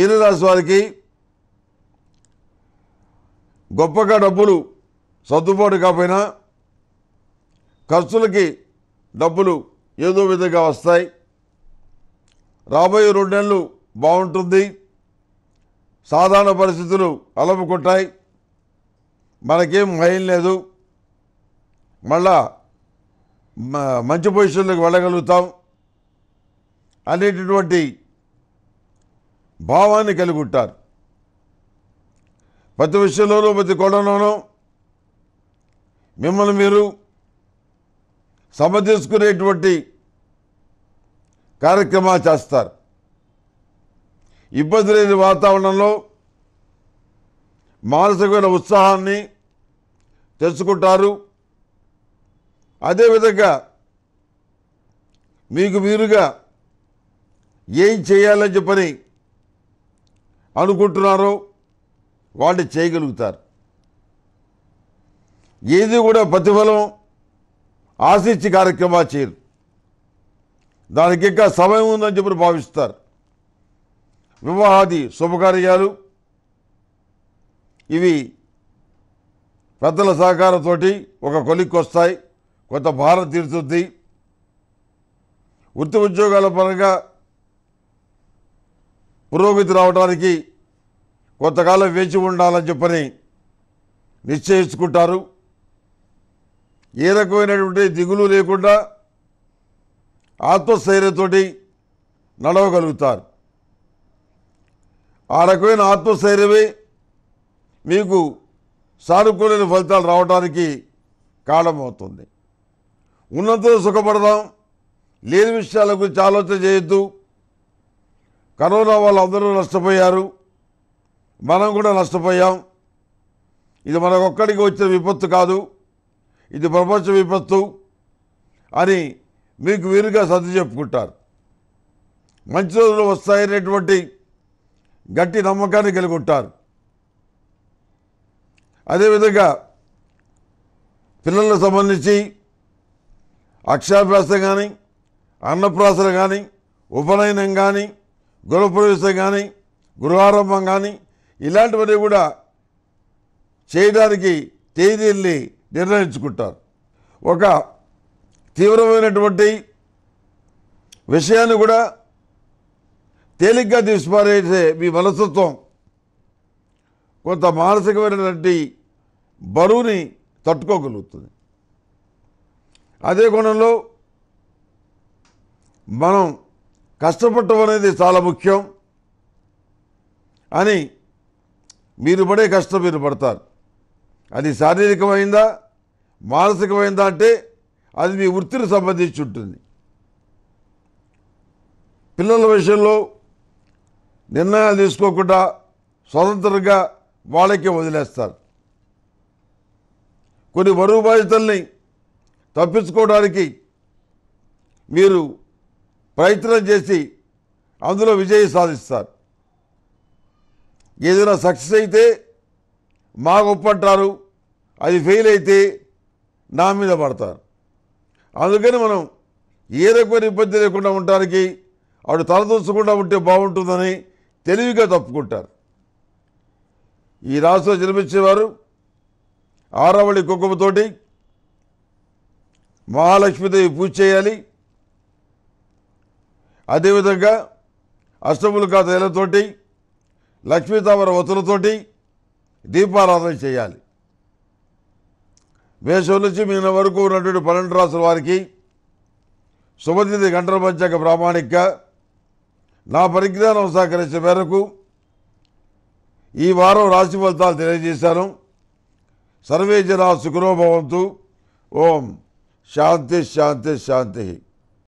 మీనరాశి వారికి గొప్పగా డబ్బులు సర్దుబాటు కాకపోయినా ఖర్చులకి డబ్బులు ఏదో విధంగా వస్తాయి రాబోయే రెండు నెలలు బాగుంటుంది సాధారణ పరిస్థితులు అలముకుంటాయి మనకేం భయం లేదు మళ్ళా మంచి పొజిషన్లకు వెళ్ళగలుగుతాం అనేటటువంటి భావాన్ని కలిగి ఉంటారు ప్రతి విషయంలోనూ ప్రతి కోణంలోనూ మిమ్మల్ని మీరు సమర్థించుకునేటువంటి కార్యక్రమాలు చేస్తారు ఇబ్బంది లేని వాతావరణంలో మానసికమైన ఉత్సాహాన్ని తెచ్చుకుంటారు అదేవిధంగా మీకు మీరుగా ఏం చేయాలని చెప్పని అనుకుంటున్నారో వాళ్ళు చేయగలుగుతారు ఏది కూడా ప్రతిఫలం ఆశించి కార్యక్రమాలు చేయరు దానికి ఇంకా సమయం ఉందని చెప్పి భావిస్తారు వివాహాది శుభకార్యాలు ఇవి పెద్దల సహకారంతో ఒక కొలిక్కి వస్తాయి కొంత భారం తీరుతుంది వృత్తి ఉద్యోగాల పరంగా పురోగతి రావడానికి కొంతకాలం వేచి ఉండాలని చెప్పని నిశ్చయించుకుంటారు ఏ రకమైనటువంటి దిగులు లేకుండా ఆత్మస్థైర్యంతో నడవగలుగుతారు ఆ రకమైన ఆత్మస్థైర్యమే మీకు సానుకూలమైన ఫలితాలు రావడానికి కారణమవుతుంది ఉన్నంత సుఖపడదాం లేని విషయాల గురించి ఆలోచన చేయొద్దు కరోనా వాళ్ళు అందరూ నష్టపోయారు మనం కూడా నష్టపోయాం ఇది మనకొక్కడికి వచ్చే విపత్తు కాదు ఇది ప్రపంచ విపత్తు అని మీకు వీరుగా సర్ది చెప్పుకుంటారు మంచి రోజులు వస్తాయనేటువంటి గట్టి నమ్మకాన్ని కలిగి ఉంటారు అదేవిధంగా పిల్లలకు సంబంధించి అక్షాభ్యాసం కానీ అన్నప్రాసన కానీ ఉపనయనం కానీ గృహప్రవేశం కానీ గృహారంభం కానీ ఇలాంటివన్నీ కూడా చేయడానికి తేదీల్ని నిర్ణయించుకుంటారు ఒక తీవ్రమైనటువంటి విషయాన్ని కూడా తేలిగ్గా తీసిపారేసే మీ మనస్తత్వం కొంత మానసికమైనటువంటి బరువుని తట్టుకోగలుగుతుంది అదే కోణంలో మనం కష్టపడటం అనేది చాలా ముఖ్యం అని మీరు పడే కష్టం మీరు పడతారు అది శారీరకమైందా మానసికమైందా అంటే అది మీ వృత్తిని సంబంధించి ఉంటుంది పిల్లల విషయంలో నిర్ణయాలు తీసుకోకుండా స్వతంత్రంగా వాళ్ళకే వదిలేస్తారు కొన్ని బరువు బాధితుల్ని తప్పించుకోవడానికి మీరు ప్రయత్నం చేసి అందులో విజయం సాధిస్తారు ఏదైనా సక్సెస్ అయితే మా గొప్పంటారు అది ఫెయిల్ అయితే నా మీద పడతారు అందుకని మనం ఏ రకమైన ఇబ్బంది లేకుండా ఉండడానికి ఆవిడ తలదూసకుండా ఉంటే బాగుంటుందని తెలివిగా తప్పుకుంటారు ఈ రాష్ట్రం జన్మించేవారు ఆరవళి కుంకుమతోటి మహాలక్ష్మీదేవి పూజ చేయాలి అదేవిధంగా అష్టములు కాతలతోటి లక్ష్మీ తమర ఒత్తులతోటి దీపారాధన చేయాలి వేసవి నుంచి మీన వరకు ఉన్నటువంటి పన్నెండు రాసుల వారికి శుభతిథి గంటల పంచాక ప్రామాణిక నా పరిజ్ఞానం సహకరించిన మేరకు ఈ వారం రాశి ఫలితాలు తెలియజేశాను సర్వే జనా సుఖనోభవంతు ఓం శాంతి శాంతి శాంతి